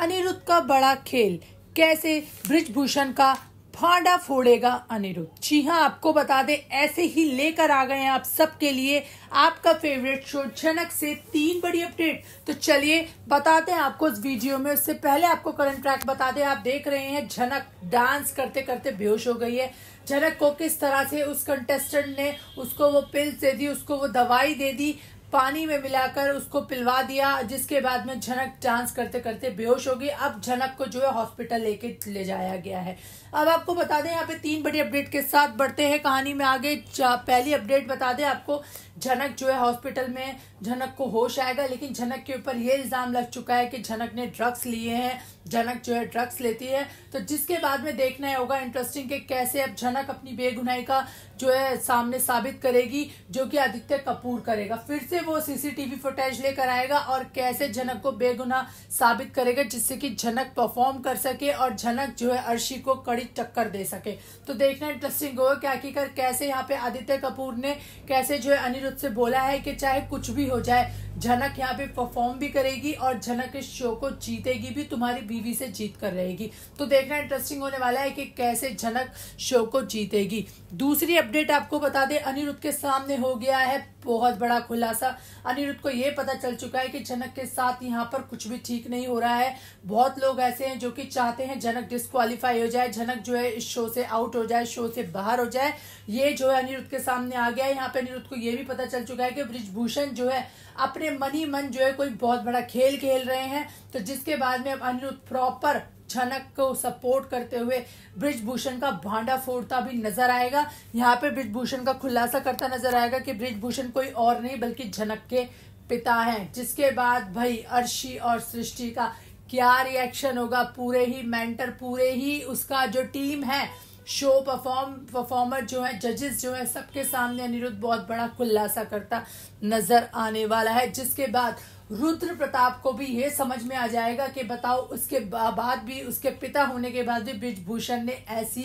अनिरुद्ध का बड़ा खेल कैसे ब्रिजभूषण का फांडा फोड़ेगा अनिरुद्ध जी हाँ आपको बता दें ऐसे ही लेकर आ गए हैं आप सबके लिए आपका फेवरेट शो झनक से तीन बड़ी अपडेट तो चलिए बताते हैं आपको इस वीडियो में उससे पहले आपको करंट ट्रैक बता दें आप देख रहे हैं झनक डांस करते करते बेहोश हो गई है झनक को किस तरह से उस कंटेस्टेंट ने उसको वो पिल्स दे दी उसको वो दवाई दे दी पानी में मिलाकर उसको पिलवा दिया जिसके बाद में झनक डांस करते करते बेहोश हो गई अब झनक को जो है हॉस्पिटल लेके ले जाया गया है अब आपको बता दें यहाँ पे तीन बड़ी अपडेट के साथ बढ़ते हैं कहानी में आगे पहली अपडेट बता दें आपको झनक जो है हॉस्पिटल में झनक को होश आएगा लेकिन झनक के ऊपर ये इल्ज़ाम लग चुका है कि झनक ने ड्रग्स लिए हैं झनक जो है ड्रग्स लेती है तो जिसके बाद में देखना होगा इंटरेस्टिंग कि कैसे अब झनक अपनी बेगुनाई का जो है सामने साबित करेगी जो कि आदित्य कपूर करेगा फिर से वो सीसीटीवी फुटेज लेकर आएगा और कैसे जनक को बेगुनाह साबित करेगा जिससे कि झनक परफॉर्म कर सके और झनक जो है अर्शी को कड़ी टक्कर दे सके तो देखना इंटरेस्टिंग होगा कि आखिरकार कैसे यहाँ पे आदित्य कपूर ने कैसे जो है अनिरुद्ध से बोला है कि चाहे कुछ भी हो जाए झनक यहाँ पे परफॉर्म भी करेगी और झनक इस शो को जीतेगी भी तुम्हारी बीवी से जीत कर रहेगी तो देखना इंटरेस्टिंग होने वाला है कि कैसे झनक शो को जीतेगी दूसरी अपडेट आपको बता दें अनिरुद्ध के सामने हो गया है बहुत बड़ा खुलासा अनिरुद्ध को ये पता चल चुका है कि झनक के साथ यहाँ पर कुछ भी ठीक नहीं हो रहा है बहुत लोग ऐसे हैं जो कि चाहते हैं झनक डिस्कालीफाई हो जाए झनक जो है इस शो से आउट हो जाए शो से बाहर हो जाए ये जो है अनिरुद्ध के सामने आ गया है यहाँ पे अनिरुद्ध को ये भी पता चल चुका है कि ब्रिजभूषण जो है अपने मन ही मन जो है कोई बहुत बड़ा खेल खेल रहे हैं तो जिसके बाद में अब अनिरुद्ध प्रॉपर छनक को सपोर्ट करते हुए ब्रिजभूषण का भांडा फोड़ता भी नजर आएगा यहाँ पे ब्रिजभूषण का खुलासा करता नजर आएगा कि ब्रिजभूषण कोई और नहीं बल्कि झनक के पिता हैं जिसके बाद भाई अर्शी और सृष्टि का क्या रिएक्शन होगा पूरे ही मेंटर पूरे ही उसका जो टीम है शो परफॉर्म परफॉर्मर जो है जजेस जो है सबके सामने अनिरुद्ध बहुत बड़ा खुलासा करता नजर आने वाला है जिसके बाद रुद्र प्रताप को भी ये समझ में आ जाएगा कि बताओ उसके बाद भी उसके पिता होने के बाद भी ब्रिजभूषण ने ऐसी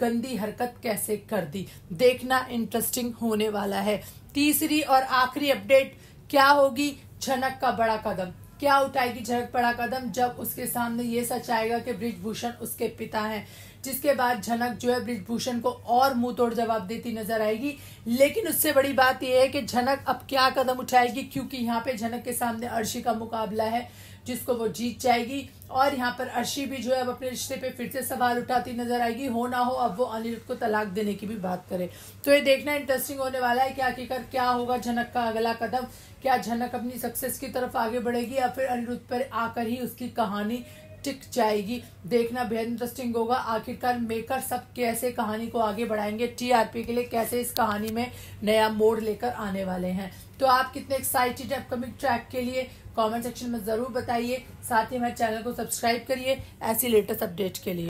गंदी हरकत कैसे कर दी देखना इंटरेस्टिंग होने वाला है तीसरी और आखिरी अपडेट क्या होगी झनक का बड़ा कदम क्या उठाएगी झड़क पड़ा कदम जब उसके सामने ये सच आएगा कि ब्रिजभूषण उसके पिता हैं जिसके बाद झनक जो है ब्रिजभूषण को और मुंह तोड़ जवाब देती नजर आएगी लेकिन उससे बड़ी बात यह है कि झनक अब क्या कदम उठाएगी क्योंकि यहाँ पे झनक के सामने अर्शी का मुकाबला है जिसको वो जीत जाएगी और यहाँ पर अर्शी भी जो है अब अपने रिश्ते पे फिर से सवाल उठाती नजर आएगी हो ना हो अब वो अनिरुद्ध को तलाक देने की भी बात करे तो ये देखना इंटरेस्टिंग होने वाला है कि आखिरकार क्या होगा झनक का अगला कदम क्या झनक अपनी सक्सेस की तरफ आगे बढ़ेगी या फिर अनिरुद्ध पर आकर ही उसकी कहानी टिक जाएगी देखना बेहद इंटरेस्टिंग होगा आखिरकार मेकर सब कैसे कहानी को आगे बढ़ाएंगे टीआरपी के लिए कैसे इस कहानी में नया मोड़ लेकर आने वाले हैं तो आप कितने एक्साइटेड हैं अपकमिंग ट्रैक के लिए कमेंट सेक्शन में ज़रूर बताइए साथ ही हमारे चैनल को सब्सक्राइब करिए ऐसी लेटेस्ट अपडेट के लिए